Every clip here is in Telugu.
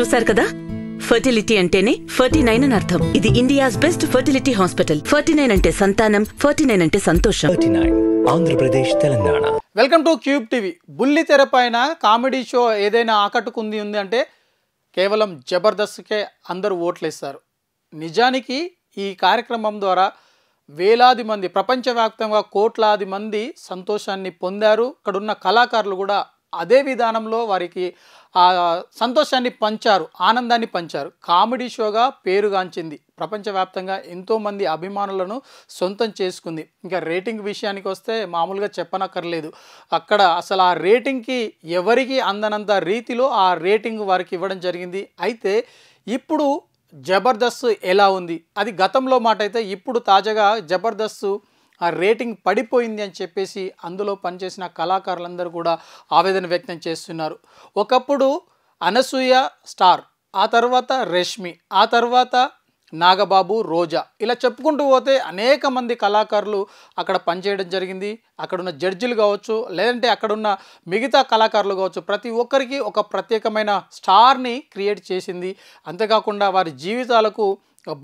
చూశారు కదా ఫర్టిలిటీ అంటేనే ఫర్టీ నైన్ అని అర్థం ఇది India's best fertility hospital forty nine అంటే సంతానం ఫర్టీ నైన్ అంటే సంతోషం Andhra Pradesh Telangana welcome to cube TV బుల్లి తెర పైన కామెడీ షో ఏదైనా ఆకట్టుకుంది ఉంది అంటే కేవలం జబర్దస్త్కే అందరూ ఓట్లేస్తారు నిజానికి ఈ కార్యక్రమం ద్వారా వేలాది మంది ప్రపంచవ్యాప్తంగా కోట్లాది మంది సంతోషాన్ని పొందారు అక్కడున్న కళాకారులు కూడా అదే విధానంలో వారికి ఆ సంతోషాన్ని పంచారు ఆనందాన్ని పంచారు కామెడీ షోగా పేరుగాంచింది ప్రపంచవ్యాప్తంగా ఎంతోమంది అభిమానులను సొంతం చేసుకుంది ఇంకా రేటింగ్ విషయానికి వస్తే మామూలుగా చెప్పనక్కర్లేదు అక్కడ అసలు ఆ రేటింగ్కి ఎవరికి అందనంత రీతిలో ఆ రేటింగ్ వారికి ఇవ్వడం జరిగింది అయితే ఇప్పుడు జబర్దస్త్ ఎలా ఉంది అది గతంలో మాట అయితే ఇప్పుడు తాజాగా జబర్దస్త్ ఆ రేటింగ్ పడిపోయింది అని చెప్పేసి అందులో పనిచేసిన కళాకారులందరూ కూడా ఆవేదన వ్యక్తం చేస్తున్నారు ఒకప్పుడు అనసూయ స్టార్ ఆ తర్వాత రష్మి ఆ తర్వాత నాగబాబు రోజా ఇలా చెప్పుకుంటూ పోతే అనేక మంది కళాకారులు అక్కడ పనిచేయడం జరిగింది అక్కడున్న జడ్జిలు కావచ్చు లేదంటే అక్కడున్న మిగతా కళాకారులు కావచ్చు ప్రతి ఒక్కరికి ఒక ప్రత్యేకమైన స్టార్ని క్రియేట్ చేసింది అంతేకాకుండా వారి జీవితాలకు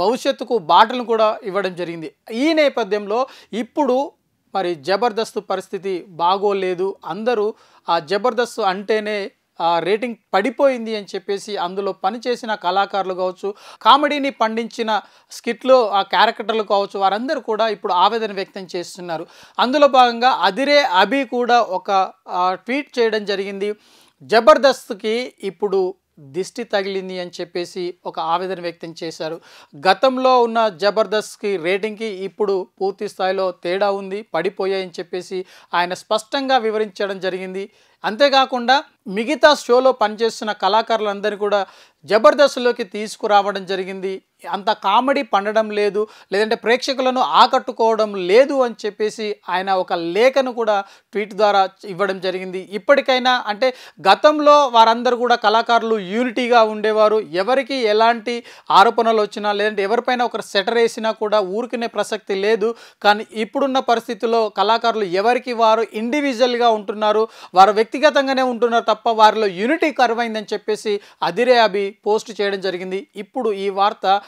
భవిష్యత్తుకు బాటలు కూడా ఇవ్వడం జరిగింది ఈ నేపథ్యంలో ఇప్పుడు మరి జబర్దస్త్ పరిస్థితి బాగోలేదు అందరూ ఆ జబర్దస్త్ అంటేనే రేటింగ్ పడిపోయింది అని చెప్పేసి అందులో పనిచేసిన కళాకారులు కావచ్చు కామెడీని పండించిన స్కిట్లో ఆ క్యారెక్టర్లు కావచ్చు వారందరూ కూడా ఇప్పుడు ఆవేదన వ్యక్తం చేస్తున్నారు అందులో భాగంగా అదిరే అభి కూడా ఒక ట్వీట్ చేయడం జరిగింది జబర్దస్త్కి ఇప్పుడు దిష్టి తగిలింది అని చెప్పేసి ఒక ఆవేదన వ్యక్తం చేశారు గతంలో ఉన్న జబర్దస్త్కి రేటింగ్కి ఇప్పుడు పూర్తి స్థాయిలో తేడా ఉంది పడిపోయాయని చెప్పేసి ఆయన స్పష్టంగా వివరించడం జరిగింది అంతేకాకుండా మిగతా షోలో పనిచేస్తున్న కళాకారులందరినీ కూడా జబర్దస్త్లోకి తీసుకురావడం జరిగింది అంత కామెడీ పండడం లేదు లేదంటే ప్రేక్షకులను ఆకట్టుకోవడం లేదు అని చెప్పేసి ఆయన ఒక లేఖను కూడా ట్వీట్ ద్వారా ఇవ్వడం జరిగింది ఇప్పటికైనా అంటే గతంలో వారందరూ కూడా కళాకారులు యూనిటీగా ఉండేవారు ఎవరికి ఎలాంటి ఆరోపణలు వచ్చినా లేదంటే ఎవరిపైన ఒకరు సెటర్ వేసినా కూడా ఊరుకునే ప్రసక్తి లేదు కానీ ఇప్పుడున్న పరిస్థితిలో కళాకారులు ఎవరికి వారు ఇండివిజువల్గా ఉంటున్నారు వారు వ్యక్తిగతంగానే ఉంటున్నారు తప్ప వారిలో యూనిటీ కరువైందని చెప్పేసి అదిరే అభి పోస్ట్ చేయడం జరిగింది ఇప్పుడు ఈ వార్త